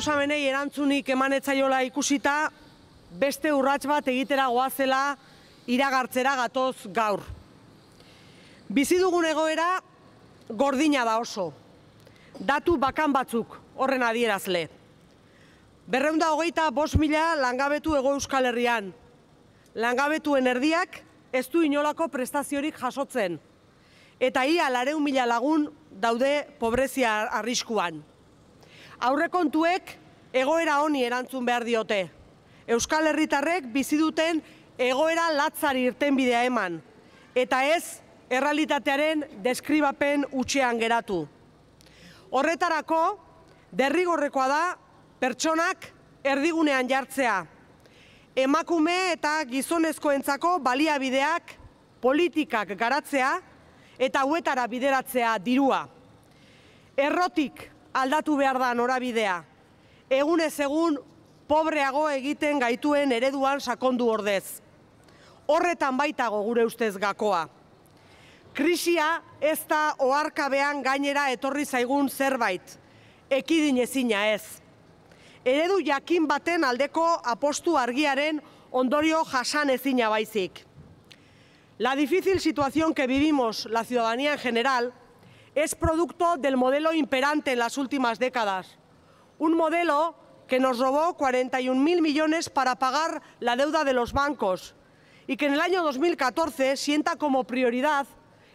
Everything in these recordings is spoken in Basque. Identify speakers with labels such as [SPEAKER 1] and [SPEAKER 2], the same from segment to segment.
[SPEAKER 1] proposamenei erantzunik emanetzaiola ikusita, beste urrats bat egitera goazela iragartzera gatoz gaur. Bizi dugun egoera gordina da oso. Datu bakan batzuk horren adierazle. Berreunda hogeita bost mila langabetu ego euskal herrian. Langabetuen erdiak ez du inolako prestaziorik jasotzen. Eta ia lareun mila lagun daude pobrezia arriskuan aurrekontuek egoera honi erantzun behar diote. Euskal Herritarrek bizi duten egoera latzari irten bidea eman, eta ez erralitatearen deskribapen utxean geratu. Horretarako, derrigorrekoa da pertsonak erdigunean jartzea. Emakume eta gizonezkoentzako baliabideak, politikak garatzea eta huetara bideratzea dirua. Errotik aldatu behar da norabidea. Egunez egun pobreago egiten gaituen ereduan sakondu ordez. Horretan baitago gure ustez gakoa. Krisia ez da oarkabean gainera etorri zaigun zerbait, ekidin ezina ez. Eredu jakin baten aldeko apostu argiaren ondorio jasan ezina baizik. La difícil situación que vivimos la ciudadanía en general – es producto del modelo imperante en las últimas décadas, un modelo que nos robó 41.000 millones para pagar la deuda de los bancos y que en el año 2014 sienta como prioridad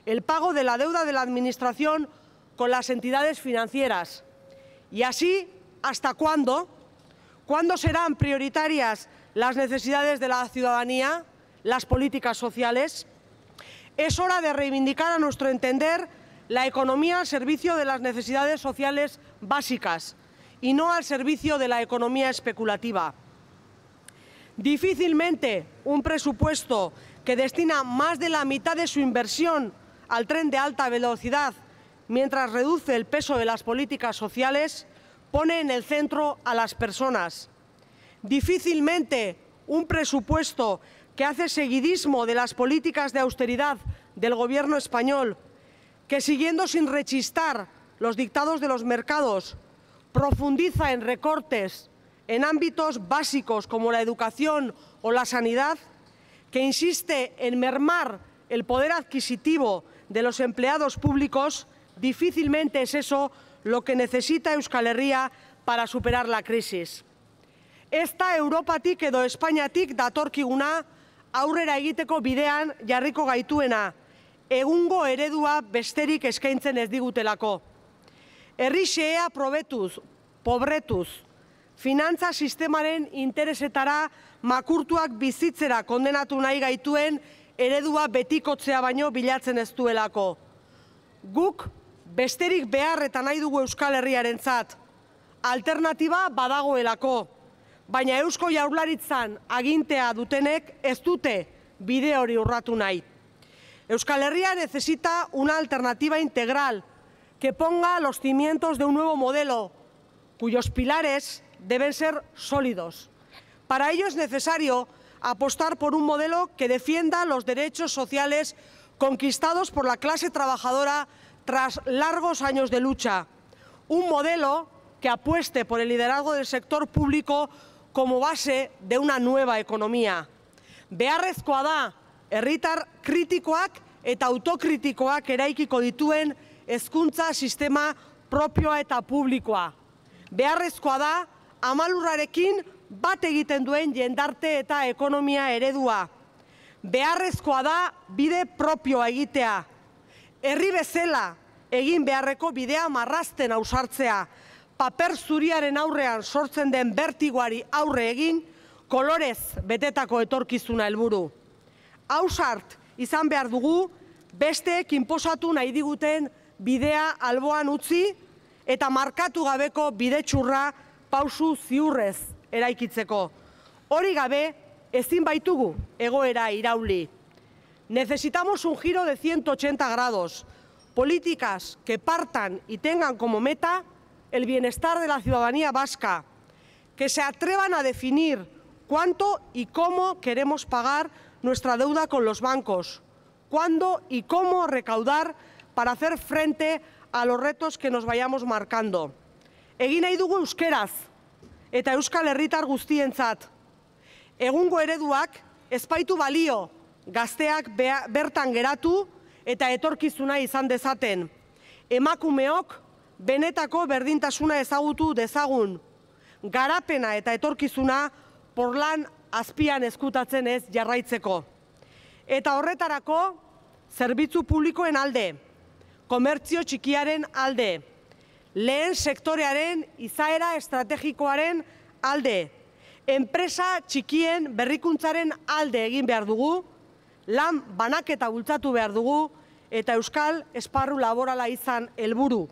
[SPEAKER 1] el pago de la deuda de la Administración con las entidades financieras. Y así, ¿hasta cuándo? ¿Cuándo serán prioritarias las necesidades de la ciudadanía, las políticas sociales? Es hora de reivindicar a nuestro entender la economía al servicio de las necesidades sociales básicas y no al servicio de la economía especulativa. Difícilmente un presupuesto que destina más de la mitad de su inversión al tren de alta velocidad mientras reduce el peso de las políticas sociales pone en el centro a las personas. Difícilmente un presupuesto que hace seguidismo de las políticas de austeridad del Gobierno español que siguiendo sin rechistar los dictados de los mercados, profundiza en recortes en ámbitos básicos como la educación o la sanidad, que insiste en mermar el poder adquisitivo de los empleados públicos, difícilmente es eso lo que necesita Euskal Herria para superar la crisis. Esta Europa tic edo da datorkiguna aurrera egiteko y jarriko gaituena, egungo eredua besterik eskaintzen ez digutelako. Herri xeea probetuz, pobretuz, finantza sistemaren interesetara makurtuak bizitzera kondenatu nahi gaituen eredua betikotzea baino bilatzen ez duelako. Guk besterik behar eta nahi dugu Euskal Herriaren zat. Alternatiba badagoelako, baina Eusko jaurlaritzan agintea dutenek ez dute bide hori urratu nahi. Euskal Herria necesita una alternativa integral que ponga los cimientos de un nuevo modelo cuyos pilares deben ser sólidos. Para ello es necesario apostar por un modelo que defienda los derechos sociales conquistados por la clase trabajadora tras largos años de lucha. Un modelo que apueste por el liderazgo del sector público como base de una nueva economía. Beharrezkoa da herritar kritikoak eta autokritikoak eraikiko dituen hezkuntza sistema propioa eta publikoa. Beharrezkoa da, amalurrarekin bat egiten duen jendarte eta ekonomia eredua. Beharrezkoa da, bide propioa egitea. Herri bezala, egin beharreko bidea marrasten ausartzea. Paper zuriaren aurrean sortzen den bertiguari aurre egin, kolorez betetako etorkizuna helburu hausart izan behar dugu, beste kinposatu nahi diguten bidea alboan utzi, eta markatu gabeko bide txurra pausu ziurrez eraikitzeko. Hori gabe, ezin baitugu egoera irauli. Necesitamos un giro de 180 grados. Politikas que partan y tengan como meta el bienestar de la ciudadanía vasca. Que se atrevan a definir cuánto y cómo queremos pagar nuestra deuda con los bancos, cuándo y cómo recaudar para hacer frente a los retos que nos vayamos marcando. Egin nahi dugu euskeraz eta euskal herritar guztientzat. Egungo ereduak espaitu balio gazteak bertan geratu eta etorkizuna izan dezaten. Emakumeok benetako berdintasuna ezagutu dezagun. Garapena eta etorkizuna porlan azpian ezkutatzen ez jarraitzeko. Eta horretarako, zerbitzu publikoen alde, komertzio txikiaren alde, lehen sektorearen izaera estrategikoaren alde, enpresa txikien berrikuntzaren alde egin behar dugu, lan banaketa bultzatu behar dugu, eta Euskal Esparru Laborala izan helburu.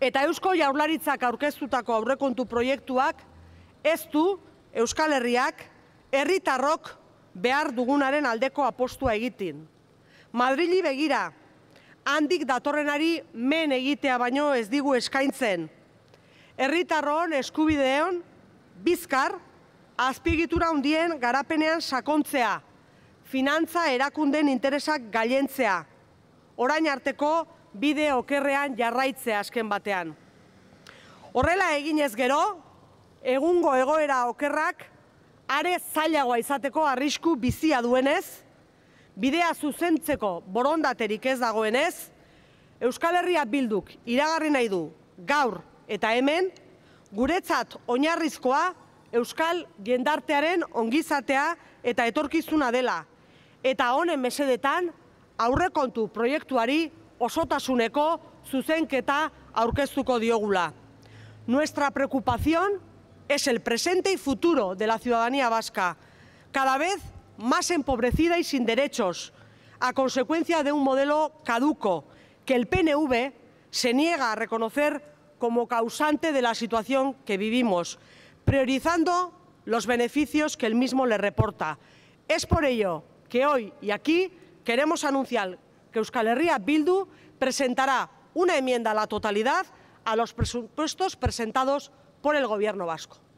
[SPEAKER 1] Eta Eusko Jaurlaritzak aurkeztutako aurrekontu proiektuak ez du, Euskal Herriak herritarrok behar dugunaren aldeko apostua egitin. Madrili begira, handik datorrenari men egitea baino ez digu eskaintzen. Herritarron eskubideon bizkar azpigitura hundien garapenean sakontzea, finantza erakunden interesak galentzea, orain arteko bide okerrean jarraitzea azken batean. Horrela eginez gero, egungo egoera okerrak are zailagoa izateko arrisku bizia duenez, bidea zuzentzeko borondaterik ez dagoenez, Euskal Herria bilduk iragarri nahi du gaur eta hemen, guretzat oinarrizkoa Euskal jendartearen ongizatea eta etorkizuna dela. Eta honen mesedetan aurrekontu proiektuari osotasuneko zuzenketa aurkeztuko diogula. Nuestra preocupación es el presente y futuro de la ciudadanía vasca, cada vez más empobrecida y sin derechos, a consecuencia de un modelo caduco que el PNV se niega a reconocer como causante de la situación que vivimos, priorizando los beneficios que el mismo le reporta. Es por ello que hoy y aquí queremos anunciar que Euskal Herria Bildu presentará una enmienda a la totalidad a los presupuestos presentados por el gobierno vasco.